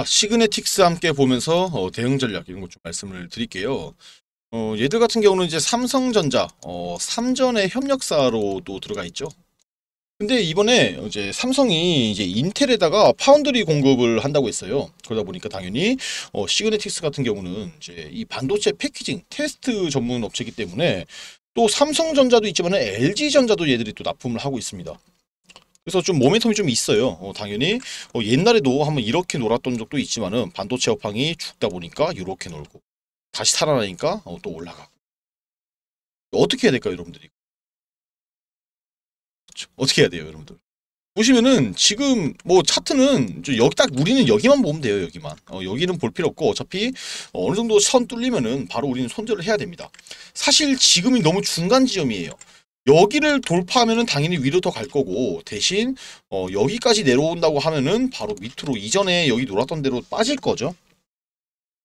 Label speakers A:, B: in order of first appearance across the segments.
A: 아, 시그네틱스 함께 보면서 어, 대응 전략 이런 것 좀 말씀을 드릴게요. 어, 얘들 같은 경우는 이제 삼성전자 어, 삼전의 협력사로 도 들어가 있죠. 근데 이번에 이제 삼성이 이제 인텔에다가 파운드리 공급을 한다고 했어요. 그러다 보니까 당연히 어, 시그네틱스 같은 경우는 이제 이 반도체 패키징 테스트 전문 업체이기 때문에 또 삼성전자도 있지만 LG전자도 얘들이 또 납품을 하고 있습니다. 그래서 좀 모멘텀이 좀 있어요. 어, 당연히 어, 옛날에도 한번 이렇게 놀았던 적도 있지만은 반도체 업황이 죽다 보니까 이렇게 놀고 다시 살아나니까 어, 또 올라가고 어떻게 해야 될까요, 여러분들이? 어떻게 해야 돼요, 여러분들? 보시면은 지금 뭐 차트는 여기 딱 우리는 여기만 보면 돼요 여기만 어, 여기는 볼 필요 없고 어차피 어, 어느 정도 선 뚫리면은 바로 우리는 손절을 해야 됩니다 사실 지금이 너무 중간 지점이에요 여기를 돌파하면 당연히 위로 더 갈 거고 대신 어, 여기까지 내려온다고 하면은 바로 밑으로 이전에 여기 놀았던 대로 빠질 거죠.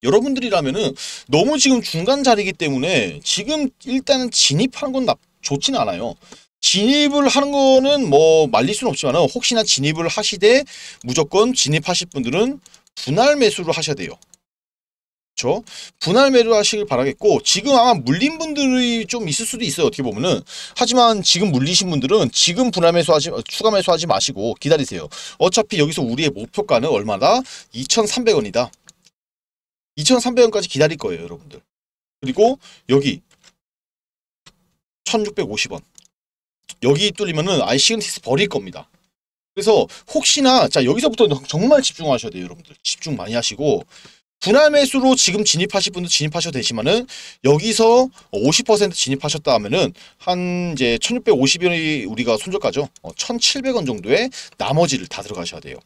A: 여러분들이라면은 너무 지금 중간 자리이기 때문에 지금 일단은 진입하는 건 나, 좋진 않아요. 진입을 하는 거는 뭐 말릴 수는 없지만 혹시나 진입을 하시되 무조건 진입하실 분들은 분할 매수를 하셔야 돼요. 그렇죠? 분할 매도하시길 바라겠고 지금 아마 물린 분들이 좀 있을 수도 있어요 어떻게 보면은 하지만 지금 물리신 분들은 지금 분할 매수하지 추가 매수하지 마시고 기다리세요 어차피 여기서 우리의 목표가는 얼마다? 2,300원이다 2,300원까지 기다릴 거예요 여러분들 그리고 여기 1,650원 여기 뚫리면은 아예 시그니티스 버릴 겁니다 그래서 혹시나 자 여기서부터 정말 집중하셔야 돼요 여러분들 집중 많이 하시고 분할매수로 지금 진입하실 분도 진입하셔도 되지만은 여기서 50% 진입하셨다 하면은 한 이제 1650원이 우리가 손절가죠. 어, 1700원 정도의 나머지를 다 들어가셔야 돼요.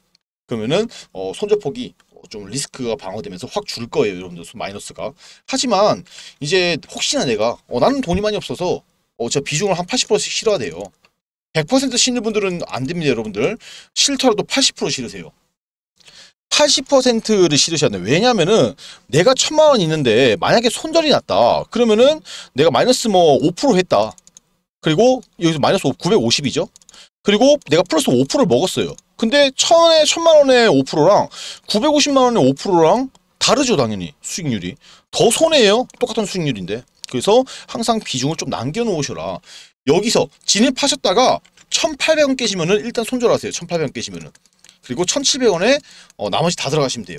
A: 그러면은 어, 손절폭이 좀 리스크가 방어되면서 확 줄 거예요. 여러분들 마이너스가. 하지만 이제 혹시나 내가 어, 나는 돈이 많이 없어서 어, 제가 비중을 한 80%씩 실어야 돼요. 100% 실는 분들은 안 됩니다, 여러분들. 싫더라도 80% 실으세요. 80%를 실으셨네. 왜냐면은 내가 천만 원 있는데 만약에 손절이 났다. 그러면은 내가 마이너스 뭐 5% 했다. 그리고 여기서 마이너스 950이죠. 그리고 내가 플러스 5%를 먹었어요. 근데 천에 천만 원에 5%랑 950만 원에 5%랑 다르죠 당연히 수익률이 더 손해예요 똑같은 수익률인데 그래서 항상 비중을 좀 남겨놓으셔라 여기서 진입하셨다가 1800원 깨시면은 일단 손절하세요 1800원 깨시면은 그리고 1700원에 어, 나머지 다 들어가시면 돼요.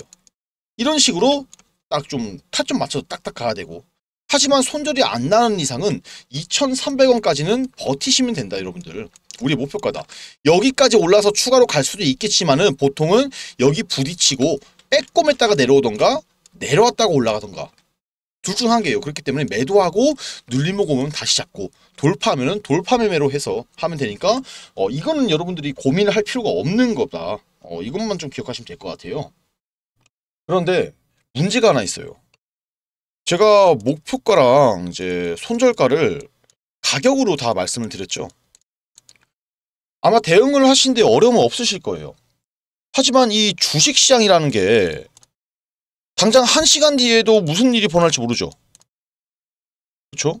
A: 이런 식으로 딱 좀타좀 맞춰서 딱딱 가야 되고 하지만 손절이 안 나는 이상은 2,300원까지는 버티시면 된다 여러분들. 우리 목표가다. 여기까지 올라서 추가로 갈 수도 있겠지만은 보통은 여기 부딪히고 빼꼼했다가 내려오던가 내려왔다가 올라가던가 둘 중 한 개예요. 그렇기 때문에 매도하고 눌림목 오면 다시 잡고 돌파하면 돌파 매매로 해서 하면 되니까 어 이거는 여러분들이 고민을 할 필요가 없는 거다. 어, 이것만 좀 기억하시면 될 것 같아요. 그런데 문제가 하나 있어요. 제가 목표가랑 이제 손절가를 가격으로 다 말씀을 드렸죠. 아마 대응을 하신데 어려움은 없으실 거예요. 하지만 이 주식시장이라는 게 당장 한시간 뒤에도 무슨 일이 벌어날지 모르죠. 그렇죠?